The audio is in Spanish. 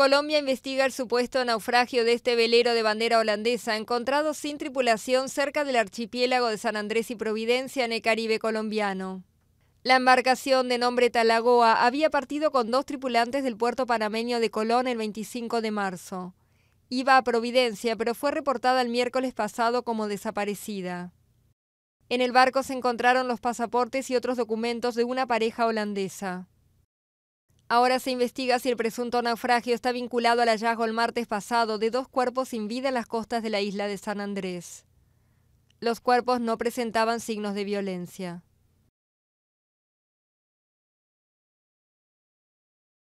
Colombia investiga el supuesto naufragio de este velero de bandera holandesa encontrado sin tripulación cerca del archipiélago de San Andrés y Providencia en el Caribe colombiano. La embarcación de nombre Talagoa había partido con dos tripulantes del puerto panameño de Colón el 25 de marzo. Iba a Providencia, pero fue reportada el miércoles pasado como desaparecida. En el barco se encontraron los pasaportes y otros documentos de una pareja holandesa. Ahora se investiga si el presunto naufragio está vinculado al hallazgo el martes pasado de dos cuerpos sin vida en las costas de la isla de San Andrés. Los cuerpos no presentaban signos de violencia.